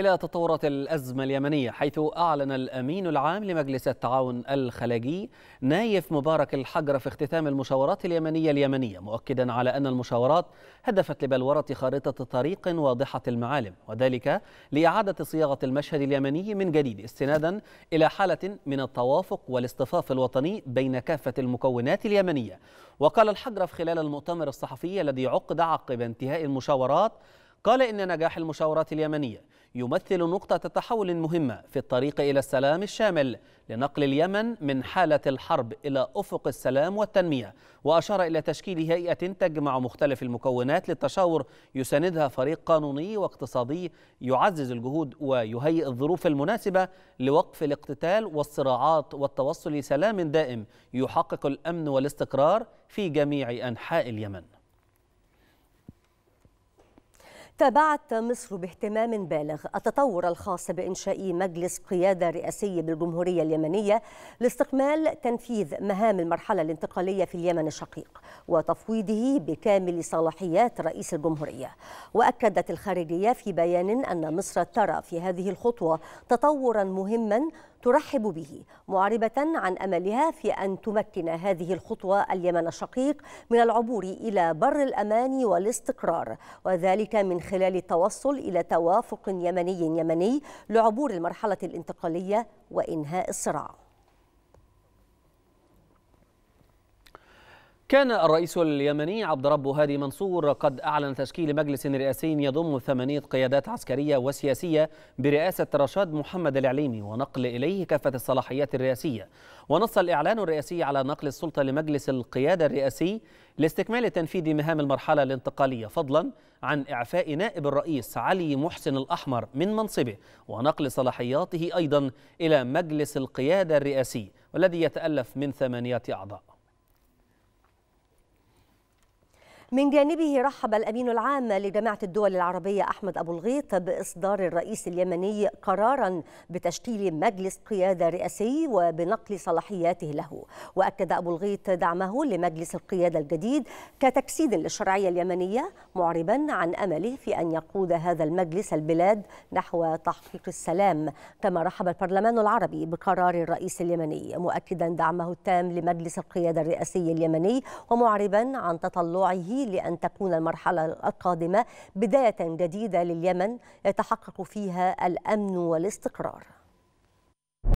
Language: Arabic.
إلى تطورات الأزمة اليمنية حيث أعلن الأمين العام لمجلس التعاون الخلاجي نايف مبارك الحجر في اختتام المشاورات اليمنية اليمنية مؤكدا على أن المشاورات هدفت لبلورة خارطة طريق واضحة المعالم وذلك لإعادة صياغة المشهد اليمني من جديد استنادا إلى حالة من التوافق والاصطفاف الوطني بين كافة المكونات اليمنية وقال الحجر خلال المؤتمر الصحفي الذي عقد عقب انتهاء المشاورات قال إن نجاح المشاورات اليمنية يمثل نقطة تحول مهمة في الطريق إلى السلام الشامل لنقل اليمن من حالة الحرب إلى أفق السلام والتنمية وأشار إلى تشكيل هيئة تجمع مختلف المكونات للتشاور يساندها فريق قانوني واقتصادي يعزز الجهود ويهيئ الظروف المناسبة لوقف الاقتتال والصراعات والتوصل لسلام دائم يحقق الأمن والاستقرار في جميع أنحاء اليمن تابعت مصر باهتمام بالغ التطور الخاص بإنشاء مجلس قيادة رئاسي بالجمهورية اليمنية لاستكمال تنفيذ مهام المرحلة الانتقالية في اليمن الشقيق وتفويضه بكامل صلاحيات رئيس الجمهورية وأكدت الخارجية في بيان أن مصر ترى في هذه الخطوة تطورا مهما ترحب به معربة عن أملها في أن تمكن هذه الخطوة اليمن الشقيق من العبور إلى بر الأمان والاستقرار وذلك من خلال التوصل إلى توافق يمني يمني لعبور المرحلة الانتقالية وإنهاء الصراع كان الرئيس اليمني عبد رب هادي منصور قد أعلن تشكيل مجلس رئاسي يضم ثمانية قيادات عسكرية وسياسية برئاسة رشاد محمد العليمي ونقل إليه كافة الصلاحيات الرئاسية ونص الإعلان الرئاسي على نقل السلطة لمجلس القيادة الرئاسي لاستكمال تنفيذ مهام المرحلة الانتقالية فضلا عن إعفاء نائب الرئيس علي محسن الأحمر من منصبه ونقل صلاحياته أيضا إلى مجلس القيادة الرئاسي والذي يتألف من ثمانية أعضاء من جانبه رحب الأمين العام لجامعة الدول العربية أحمد أبو الغيط بإصدار الرئيس اليمني قرارا بتشكيل مجلس قيادة رئاسي وبنقل صلاحياته له وأكد أبو الغيط دعمه لمجلس القيادة الجديد كتجسيد للشرعية اليمنية معربا عن أمله في أن يقود هذا المجلس البلاد نحو تحقيق السلام كما رحب البرلمان العربي بقرار الرئيس اليمني مؤكدا دعمه التام لمجلس القيادة الرئاسي اليمني ومعربا عن تطلعه لأن تكون المرحلة القادمة بداية جديدة لليمن يتحقق فيها الأمن والاستقرار